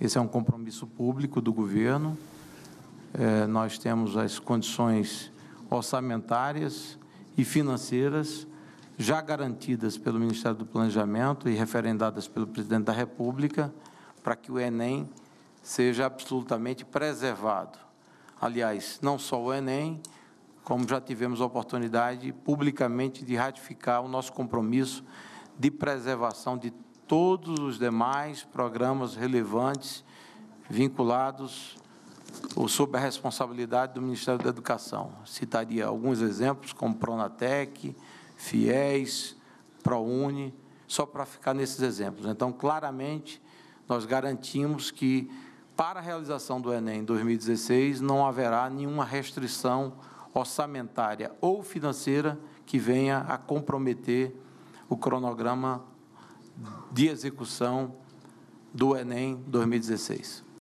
Esse é um compromisso público do governo. É, nós temos as condições orçamentárias e financeiras já garantidas pelo Ministério do Planejamento e referendadas pelo Presidente da República para que o Enem seja absolutamente preservado. Aliás, não só o Enem, como já tivemos a oportunidade publicamente de ratificar o nosso compromisso de preservação de todos os demais programas relevantes vinculados ou sob a responsabilidade do Ministério da Educação. Citaria alguns exemplos, como Pronatec, FIES, ProUni, só para ficar nesses exemplos. Então, claramente, nós garantimos que, para a realização do Enem 2016, não haverá nenhuma restrição orçamentária ou financeira que venha a comprometer o cronograma de execução do Enem 2016.